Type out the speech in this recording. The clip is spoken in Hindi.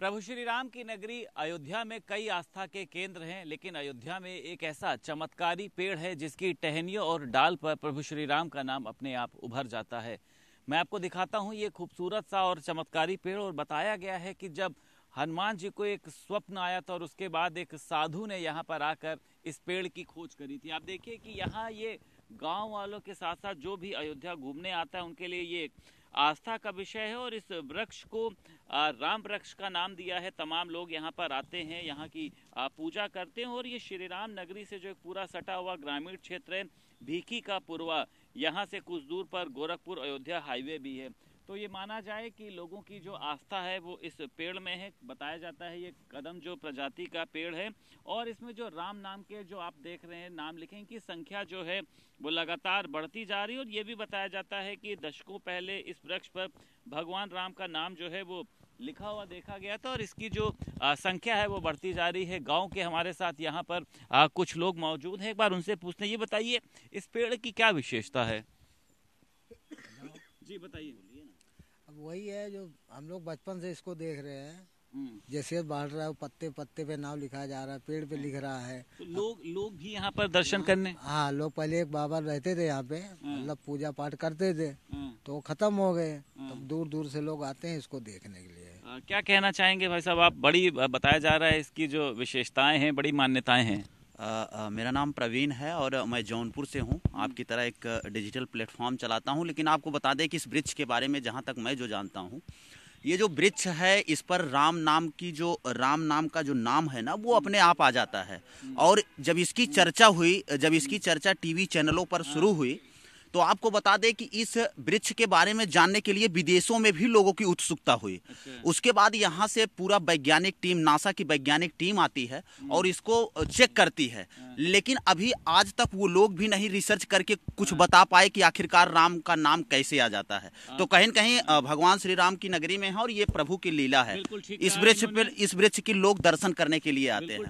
प्रभु श्री राम की नगरी अयोध्या में कई आस्था के केंद्र हैं लेकिन अयोध्या में एक ऐसा चमत्कारी पेड़ है जिसकी टहनियों और डाल पर प्रभु श्री राम का नाम अपने आप उभर जाता है मैं आपको दिखाता हूँ ये खूबसूरत सा और चमत्कारी पेड़ और बताया गया है कि जब हनुमान जी को एक स्वप्न आया था और उसके बाद एक साधु ने यहाँ पर आकर इस पेड़ की खोज करी थी आप देखिए कि यहाँ ये गांव वालों के साथ साथ जो भी अयोध्या घूमने आता है उनके लिए ये आस्था का विषय है और इस वृक्ष को राम वृक्ष का नाम दिया है तमाम लोग यहाँ पर आते हैं यहाँ की पूजा करते हैं और ये श्री राम नगरी से जो एक पूरा सटा हुआ ग्रामीण क्षेत्र है भीखी का पूर्वा यहाँ से कुछ दूर पर गोरखपुर अयोध्या हाईवे भी है तो ये माना जाए कि लोगों की जो आस्था है वो इस पेड़ में है बताया जाता है ये कदम जो प्रजाति का पेड़ है और इसमें जो राम नाम के जो आप देख रहे हैं नाम लिखें की संख्या जो है वो लगातार बढ़ती जा रही है और ये भी बताया जाता है कि दशकों पहले इस वृक्ष पर भगवान राम का नाम जो है वो लिखा हुआ देखा गया था और इसकी जो आ, संख्या है वो बढ़ती जा रही है गांव के हमारे साथ यहाँ पर आ, कुछ लोग मौजूद हैं एक बार उनसे पूछते ये बताइए इस पेड़ की क्या विशेषता है जी बताइए अब वही है जो हम लोग बचपन से इसको देख रहे हैं हम्म। जैसे बाढ़ रहा है पत्ते पत्ते पे नाम लिखा जा रहा है पेड़ पे हाँ। लिख रहा है तो लोग लोग भी यहाँ पर दर्शन करने हाँ लोग पहले एक बाबा रहते थे यहाँ पे हाँ। मतलब पूजा पाठ करते थे हाँ। तो खत्म हो गए तो दूर दूर से लोग आते हैं इसको देखने के लिए क्या कहना चाहेंगे भाई साहब आप बड़ी बताया जा रहा है इसकी जो विशेषताएं हैं बड़ी मान्यताएं हैं मेरा नाम प्रवीण है और मैं जौनपुर से हूँ आपकी तरह एक डिजिटल प्लेटफॉर्म चलाता हूँ लेकिन आपको बता दें कि इस वृक्ष के बारे में जहाँ तक मैं जो जानता हूँ ये जो वृक्ष है इस पर राम नाम की जो राम नाम का जो नाम है ना वो अपने आप आ जाता है और जब इसकी चर्चा हुई जब इसकी चर्चा टीवी चैनलों पर शुरू हुई तो आपको बता दें कि इस वृक्ष के बारे में जानने के लिए विदेशों में भी लोगों की उत्सुकता हुई अच्छा। उसके बाद यहाँ से पूरा वैज्ञानिक टीम नासा की वैज्ञानिक टीम आती है हम्म। और इसको चेक करती है हाँ। लेकिन अभी आज तक वो लोग भी नहीं रिसर्च करके कुछ हाँ। बता पाए कि आखिरकार राम का नाम कैसे आ जाता है हाँ। तो कहीं कहीं भगवान श्री राम की नगरी में है और ये प्रभु की लीला है इस वृक्ष पर इस वृक्ष के लोग दर्शन करने के लिए आते हैं